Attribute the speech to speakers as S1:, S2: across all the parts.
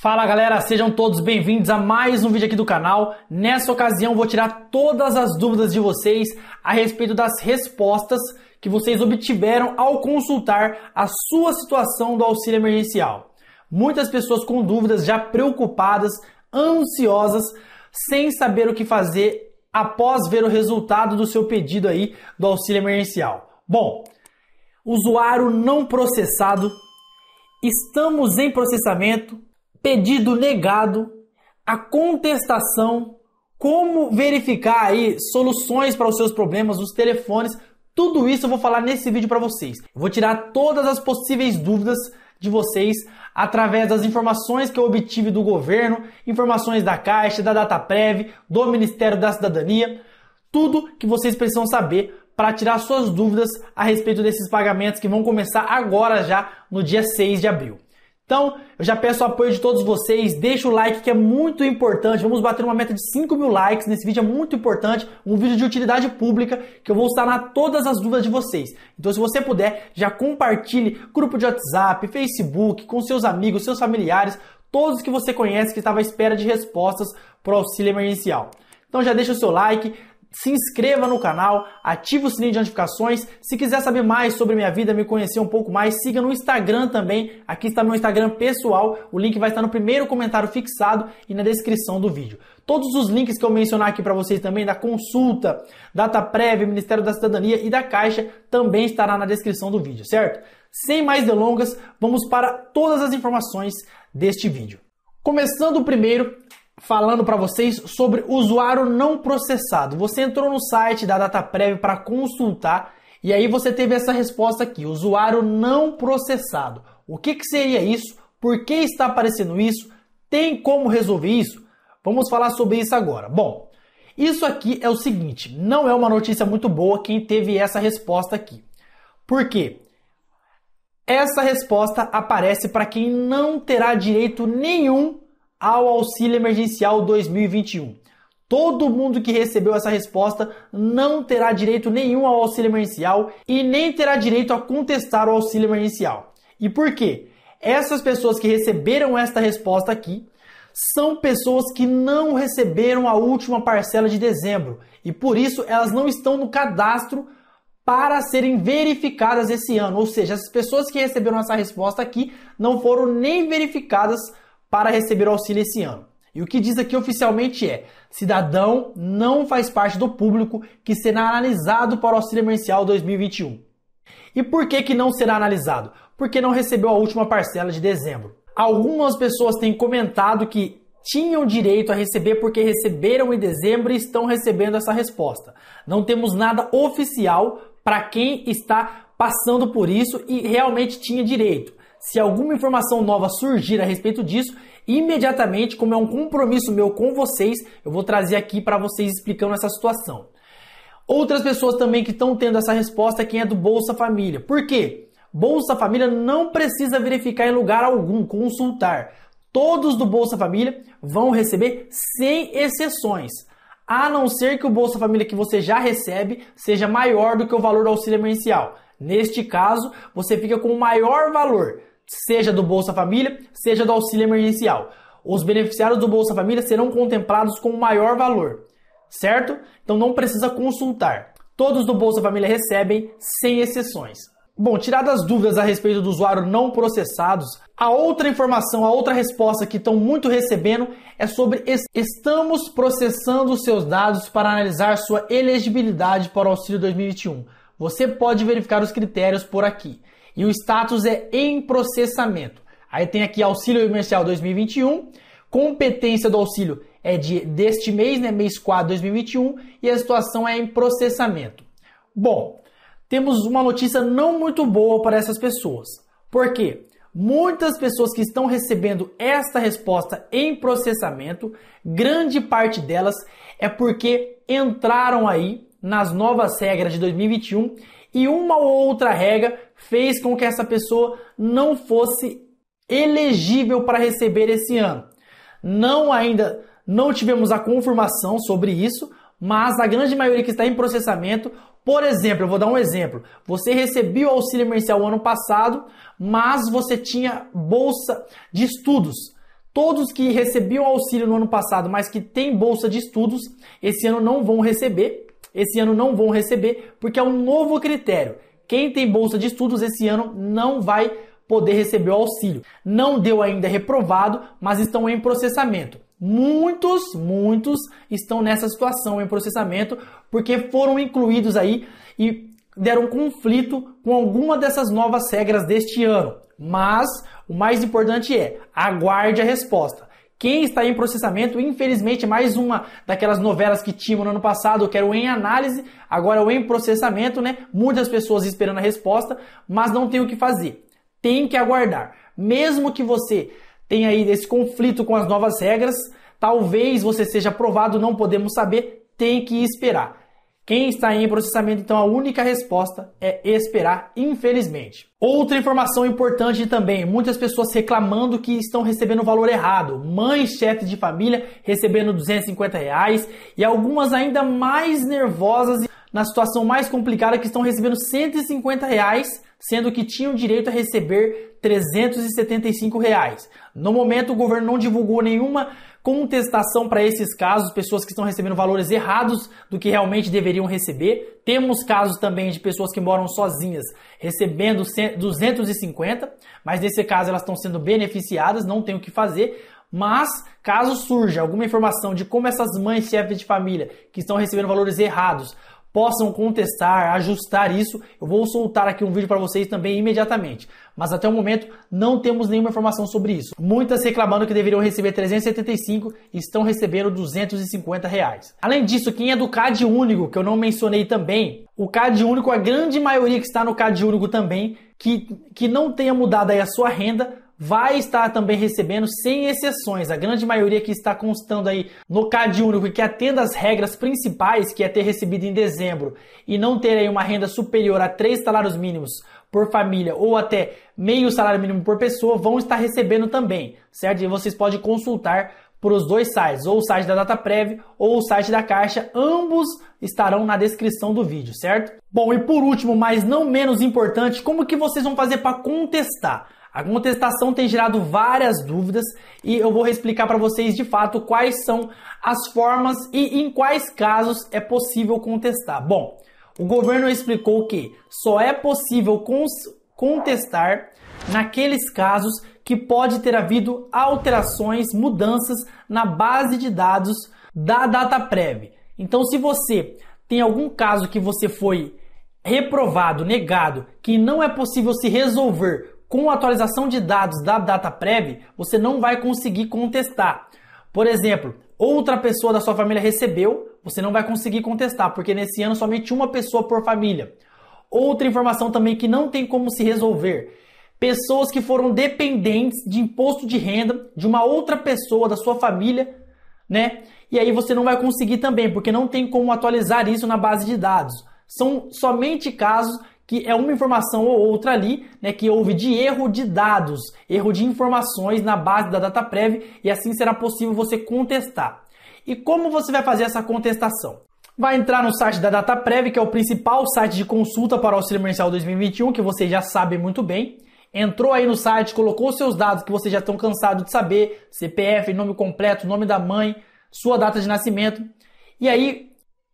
S1: Fala galera, sejam todos bem-vindos a mais um vídeo aqui do canal. Nessa ocasião vou tirar todas as dúvidas de vocês a respeito das respostas que vocês obtiveram ao consultar a sua situação do auxílio emergencial. Muitas pessoas com dúvidas, já preocupadas, ansiosas, sem saber o que fazer após ver o resultado do seu pedido aí do auxílio emergencial. Bom, usuário não processado, estamos em processamento pedido negado, a contestação, como verificar aí soluções para os seus problemas, os telefones, tudo isso eu vou falar nesse vídeo para vocês. Eu vou tirar todas as possíveis dúvidas de vocês através das informações que eu obtive do governo, informações da Caixa, da Dataprev, do Ministério da Cidadania, tudo que vocês precisam saber para tirar suas dúvidas a respeito desses pagamentos que vão começar agora já no dia 6 de abril. Então, eu já peço o apoio de todos vocês, deixa o like que é muito importante. Vamos bater uma meta de 5 mil likes nesse vídeo, é muito importante. Um vídeo de utilidade pública que eu vou sanar todas as dúvidas de vocês. Então, se você puder, já compartilhe grupo de WhatsApp, Facebook, com seus amigos, seus familiares, todos que você conhece que estava à espera de respostas para o auxílio emergencial. Então já deixa o seu like, se inscreva no canal, ative o sininho de notificações. Se quiser saber mais sobre minha vida, me conhecer um pouco mais, siga no Instagram também. Aqui está meu Instagram pessoal. O link vai estar no primeiro comentário fixado e na descrição do vídeo. Todos os links que eu mencionar aqui para vocês também, da consulta, data prévia, Ministério da Cidadania e da Caixa, também estará na descrição do vídeo, certo? Sem mais delongas, vamos para todas as informações deste vídeo. Começando o primeiro falando para vocês sobre usuário não processado. Você entrou no site da DataPrev para consultar e aí você teve essa resposta aqui, usuário não processado. O que, que seria isso? Por que está aparecendo isso? Tem como resolver isso? Vamos falar sobre isso agora. Bom, isso aqui é o seguinte, não é uma notícia muito boa quem teve essa resposta aqui. Por quê? Essa resposta aparece para quem não terá direito nenhum ao auxílio emergencial 2021. Todo mundo que recebeu essa resposta não terá direito nenhum ao auxílio emergencial e nem terá direito a contestar o auxílio emergencial. E por quê? Essas pessoas que receberam esta resposta aqui são pessoas que não receberam a última parcela de dezembro e por isso elas não estão no cadastro para serem verificadas esse ano. Ou seja, as pessoas que receberam essa resposta aqui não foram nem verificadas para receber o auxílio esse ano. E o que diz aqui oficialmente é: cidadão não faz parte do público que será analisado para o auxílio emergencial 2021. E por que, que não será analisado? Porque não recebeu a última parcela de dezembro. Algumas pessoas têm comentado que tinham direito a receber porque receberam em dezembro e estão recebendo essa resposta. Não temos nada oficial para quem está passando por isso e realmente tinha direito. Se alguma informação nova surgir a respeito disso, imediatamente, como é um compromisso meu com vocês, eu vou trazer aqui para vocês explicando essa situação. Outras pessoas também que estão tendo essa resposta é quem é do Bolsa Família. Por quê? Bolsa Família não precisa verificar em lugar algum, consultar. Todos do Bolsa Família vão receber sem exceções. A não ser que o Bolsa Família que você já recebe seja maior do que o valor do auxílio emergencial. Neste caso, você fica com o maior valor seja do Bolsa Família, seja do auxílio emergencial. Os beneficiários do Bolsa Família serão contemplados com o maior valor, certo? Então não precisa consultar. Todos do Bolsa Família recebem, sem exceções. Bom, tiradas as dúvidas a respeito do usuário não processados, a outra informação, a outra resposta que estão muito recebendo é sobre est estamos processando seus dados para analisar sua elegibilidade para o auxílio 2021. Você pode verificar os critérios por aqui e o status é em processamento. Aí tem aqui auxílio emergencial 2021, competência do auxílio é de, deste mês, né, mês 4 de 2021, e a situação é em processamento. Bom, temos uma notícia não muito boa para essas pessoas. Por quê? Muitas pessoas que estão recebendo esta resposta em processamento, grande parte delas é porque entraram aí nas novas regras de 2021 e uma ou outra regra fez com que essa pessoa não fosse elegível para receber esse ano. Não ainda não tivemos a confirmação sobre isso, mas a grande maioria que está em processamento, por exemplo, eu vou dar um exemplo. Você recebeu auxílio emergencial ano passado, mas você tinha bolsa de estudos. Todos que recebiam auxílio no ano passado, mas que têm bolsa de estudos, esse ano não vão receber, esse ano não vão receber, porque é um novo critério. Quem tem bolsa de estudos esse ano não vai poder receber o auxílio. Não deu ainda reprovado, mas estão em processamento. Muitos, muitos estão nessa situação em processamento porque foram incluídos aí e deram conflito com alguma dessas novas regras deste ano. Mas o mais importante é aguarde a resposta. Quem está em processamento, infelizmente, é mais uma daquelas novelas que tinham no ano passado, que era o em análise, agora o em processamento, né? Muitas pessoas esperando a resposta, mas não tem o que fazer. Tem que aguardar. Mesmo que você tenha aí esse conflito com as novas regras, talvez você seja aprovado, não podemos saber, tem que esperar. Quem está em processamento, então a única resposta é esperar, infelizmente. Outra informação importante também, muitas pessoas reclamando que estão recebendo o valor errado. Mãe chefe de família recebendo 250 reais e algumas ainda mais nervosas na situação mais complicada que estão recebendo 150 reais sendo que tinham direito a receber R$ 375. Reais. No momento, o governo não divulgou nenhuma contestação para esses casos, pessoas que estão recebendo valores errados do que realmente deveriam receber. Temos casos também de pessoas que moram sozinhas recebendo 250, mas nesse caso elas estão sendo beneficiadas, não tem o que fazer. Mas, caso surja alguma informação de como essas mães chefes de família que estão recebendo valores errados possam contestar, ajustar isso. Eu vou soltar aqui um vídeo para vocês também imediatamente. Mas até o momento não temos nenhuma informação sobre isso. Muitas reclamando que deveriam receber 375 e estão recebendo 250 reais. Além disso, quem é do CAD único, que eu não mencionei também, o CAD único, a grande maioria que está no CAD único também, que, que não tenha mudado aí a sua renda, vai estar também recebendo, sem exceções, a grande maioria que está constando aí no CAD único e que atenda as regras principais, que é ter recebido em dezembro e não ter aí uma renda superior a três salários mínimos por família ou até meio salário mínimo por pessoa, vão estar recebendo também, certo? E vocês podem consultar por os dois sites, ou o site da DataPrev ou o site da Caixa, ambos estarão na descrição do vídeo, certo? Bom, e por último, mas não menos importante, como que vocês vão fazer para contestar? A contestação tem gerado várias dúvidas e eu vou explicar para vocês de fato quais são as formas e em quais casos é possível contestar. Bom, o governo explicou que só é possível contestar naqueles casos que pode ter havido alterações, mudanças na base de dados da data prévia. Então, se você tem algum caso que você foi reprovado, negado, que não é possível se resolver com a atualização de dados da DataPrev, você não vai conseguir contestar. Por exemplo, outra pessoa da sua família recebeu, você não vai conseguir contestar, porque nesse ano somente uma pessoa por família. Outra informação também que não tem como se resolver. Pessoas que foram dependentes de imposto de renda de uma outra pessoa da sua família, né? E aí você não vai conseguir também, porque não tem como atualizar isso na base de dados. São somente casos que é uma informação ou outra ali, né, que houve de erro de dados, erro de informações na base da Data Prévia e assim será possível você contestar. E como você vai fazer essa contestação? Vai entrar no site da Data Prévia, que é o principal site de consulta para o auxílio emergencial 2021, que você já sabe muito bem. Entrou aí no site, colocou seus dados que vocês já estão cansados de saber, CPF, nome completo, nome da mãe, sua data de nascimento. E aí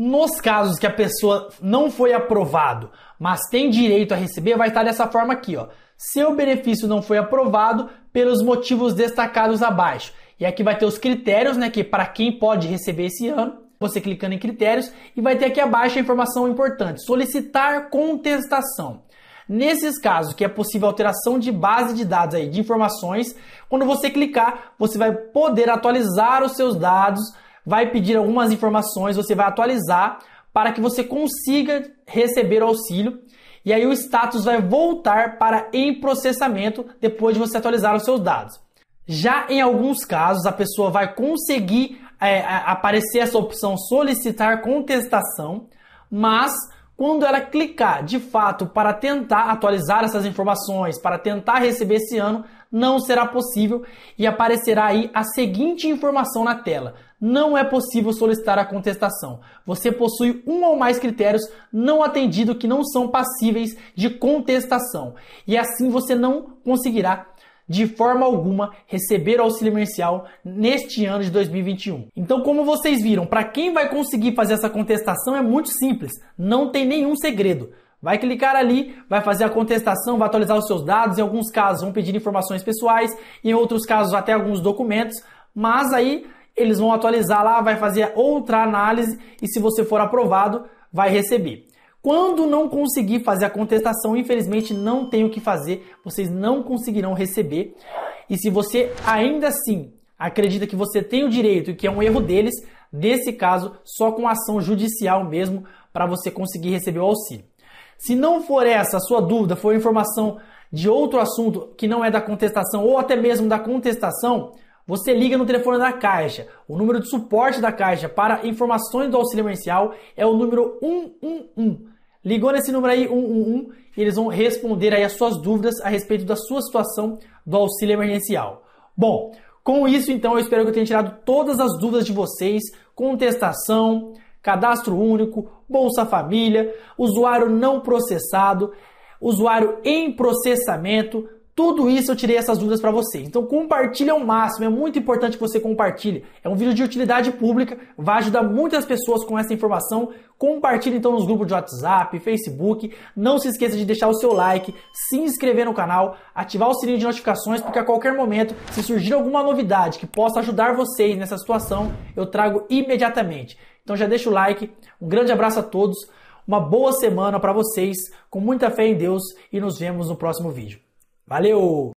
S1: nos casos que a pessoa não foi aprovado, mas tem direito a receber, vai estar dessa forma aqui, ó. Seu benefício não foi aprovado pelos motivos destacados abaixo. E aqui vai ter os critérios, né, que para quem pode receber esse ano. Você clicando em critérios e vai ter aqui abaixo a informação importante: solicitar contestação. Nesses casos que é possível alteração de base de dados aí, de informações, quando você clicar, você vai poder atualizar os seus dados vai pedir algumas informações, você vai atualizar para que você consiga receber o auxílio. E aí o status vai voltar para em processamento depois de você atualizar os seus dados. Já em alguns casos, a pessoa vai conseguir é, aparecer essa opção solicitar contestação, mas quando ela clicar de fato para tentar atualizar essas informações, para tentar receber esse ano, não será possível e aparecerá aí a seguinte informação na tela não é possível solicitar a contestação. Você possui um ou mais critérios não atendido que não são passíveis de contestação. E assim você não conseguirá de forma alguma receber auxílio emergencial neste ano de 2021. Então, como vocês viram, para quem vai conseguir fazer essa contestação é muito simples, não tem nenhum segredo. Vai clicar ali, vai fazer a contestação, vai atualizar os seus dados, em alguns casos vão pedir informações pessoais, em outros casos até alguns documentos, mas aí eles vão atualizar lá, vai fazer outra análise e se você for aprovado, vai receber. Quando não conseguir fazer a contestação, infelizmente não tem o que fazer, vocês não conseguirão receber. E se você ainda assim acredita que você tem o direito e que é um erro deles, nesse caso, só com ação judicial mesmo para você conseguir receber o auxílio. Se não for essa a sua dúvida, for informação de outro assunto que não é da contestação ou até mesmo da contestação, você liga no telefone da Caixa. O número de suporte da Caixa para informações do auxílio emergencial é o número 111. Ligou nesse número aí, 111, e eles vão responder aí as suas dúvidas a respeito da sua situação do auxílio emergencial. Bom, com isso, então, eu espero que eu tenha tirado todas as dúvidas de vocês: contestação, cadastro único, Bolsa Família, usuário não processado, usuário em processamento, tudo isso eu tirei essas dúvidas para vocês. Então compartilha ao máximo, é muito importante que você compartilhe. É um vídeo de utilidade pública, vai ajudar muitas pessoas com essa informação. Compartilhe então nos grupos de WhatsApp, Facebook. Não se esqueça de deixar o seu like, se inscrever no canal, ativar o sininho de notificações, porque a qualquer momento, se surgir alguma novidade que possa ajudar vocês nessa situação, eu trago imediatamente. Então já deixa o like. Um grande abraço a todos. Uma boa semana para vocês, com muita fé em Deus e nos vemos no próximo vídeo. Valeu!